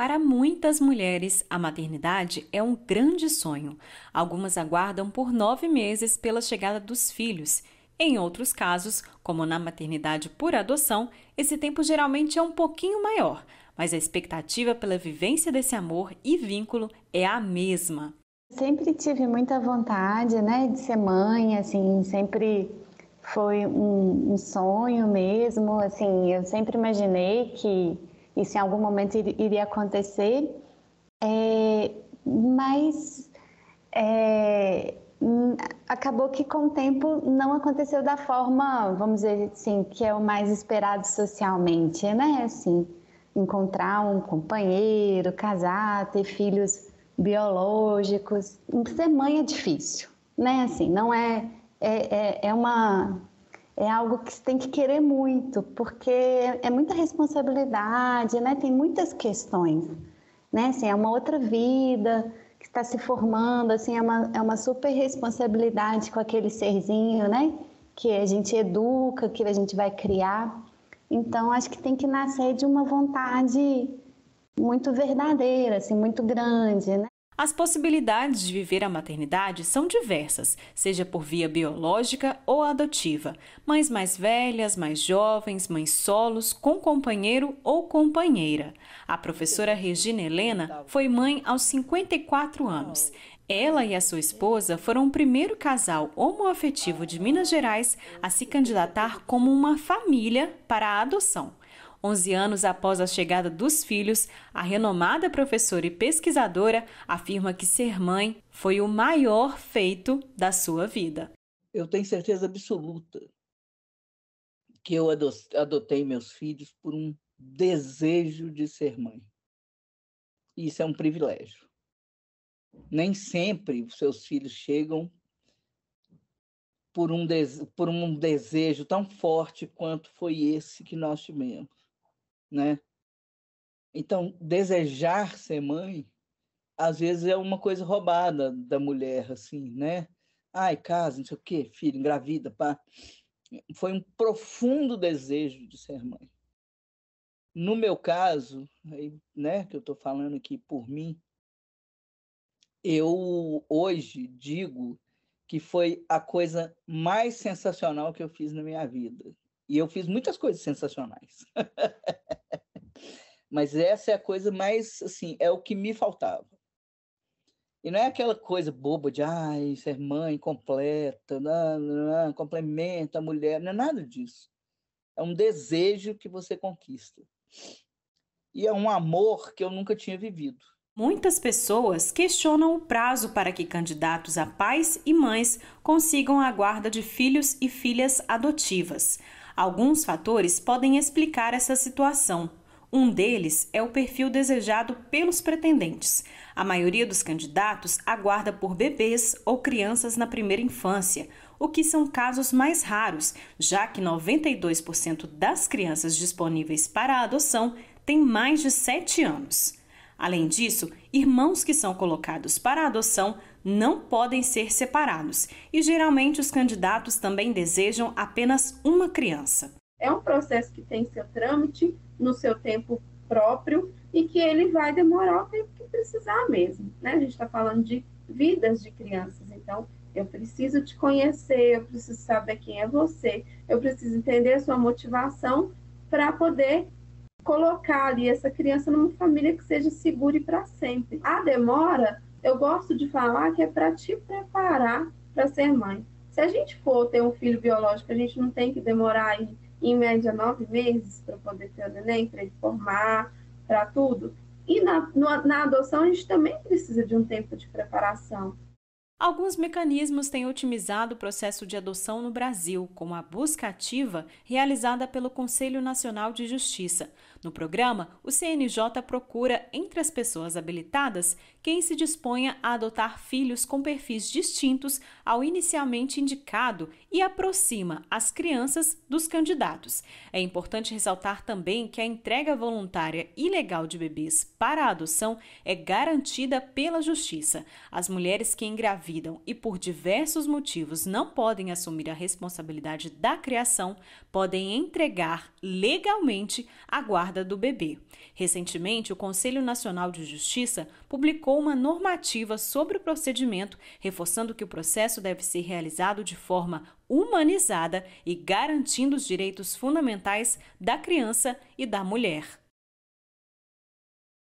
Para muitas mulheres, a maternidade é um grande sonho. Algumas aguardam por nove meses pela chegada dos filhos. Em outros casos, como na maternidade por adoção, esse tempo geralmente é um pouquinho maior, mas a expectativa pela vivência desse amor e vínculo é a mesma. Sempre tive muita vontade, né, de ser mãe, assim, sempre foi um, um sonho mesmo, assim, eu sempre imaginei que isso em algum momento iria acontecer, é, mas é, acabou que com o tempo não aconteceu da forma, vamos dizer assim, que é o mais esperado socialmente, né? Assim, encontrar um companheiro, casar, ter filhos biológicos, ser mãe é difícil, né? Assim, não é é, é, é uma é algo que você tem que querer muito, porque é muita responsabilidade, né? Tem muitas questões, né? Assim, é uma outra vida que está se formando, assim, é uma, é uma super responsabilidade com aquele serzinho, né? Que a gente educa, que a gente vai criar. Então, acho que tem que nascer de uma vontade muito verdadeira, assim, muito grande, né? As possibilidades de viver a maternidade são diversas, seja por via biológica ou adotiva. Mães mais velhas, mais jovens, mães solos, com companheiro ou companheira. A professora Regina Helena foi mãe aos 54 anos. Ela e a sua esposa foram o primeiro casal homoafetivo de Minas Gerais a se candidatar como uma família para a adoção. 11 anos após a chegada dos filhos, a renomada professora e pesquisadora afirma que ser mãe foi o maior feito da sua vida. Eu tenho certeza absoluta que eu adotei meus filhos por um desejo de ser mãe. Isso é um privilégio. Nem sempre os seus filhos chegam por um, por um desejo tão forte quanto foi esse que nós tivemos né? Então, desejar ser mãe às vezes é uma coisa roubada da mulher, assim, né? Ai, casa, não sei o quê, filho, engravida, pá. Foi um profundo desejo de ser mãe. No meu caso, né, que eu estou falando aqui por mim, eu hoje digo que foi a coisa mais sensacional que eu fiz na minha vida. E eu fiz muitas coisas sensacionais. Mas essa é a coisa mais, assim, é o que me faltava. E não é aquela coisa boba de, ai, ser é mãe completa, complementa a mulher, não é nada disso. É um desejo que você conquista. E é um amor que eu nunca tinha vivido. Muitas pessoas questionam o prazo para que candidatos a pais e mães consigam a guarda de filhos e filhas adotivas. Alguns fatores podem explicar essa situação. Um deles é o perfil desejado pelos pretendentes. A maioria dos candidatos aguarda por bebês ou crianças na primeira infância, o que são casos mais raros, já que 92% das crianças disponíveis para a adoção têm mais de 7 anos. Além disso, irmãos que são colocados para adoção não podem ser separados e geralmente os candidatos também desejam apenas uma criança. É um processo que tem seu trâmite, no seu tempo próprio e que ele vai demorar o tempo que precisar mesmo, né? A gente está falando de vidas de crianças, então eu preciso te conhecer, eu preciso saber quem é você, eu preciso entender a sua motivação para poder colocar ali essa criança numa família que seja segura e para sempre. A demora, eu gosto de falar que é para te preparar para ser mãe. Se a gente for ter um filho biológico, a gente não tem que demorar aí em média nove meses para poder ter o neném, para ele formar, para tudo. E na, na, na adoção a gente também precisa de um tempo de preparação. Alguns mecanismos têm otimizado o processo de adoção no Brasil, como a busca ativa realizada pelo Conselho Nacional de Justiça. No programa, o CNJ procura, entre as pessoas habilitadas, quem se disponha a adotar filhos com perfis distintos ao inicialmente indicado e aproxima as crianças dos candidatos. É importante ressaltar também que a entrega voluntária e legal de bebês para a adoção é garantida pela Justiça. As mulheres que engravidam engravidam e por diversos motivos não podem assumir a responsabilidade da criação, podem entregar legalmente a guarda do bebê. Recentemente, o Conselho Nacional de Justiça publicou uma normativa sobre o procedimento, reforçando que o processo deve ser realizado de forma humanizada e garantindo os direitos fundamentais da criança e da mulher.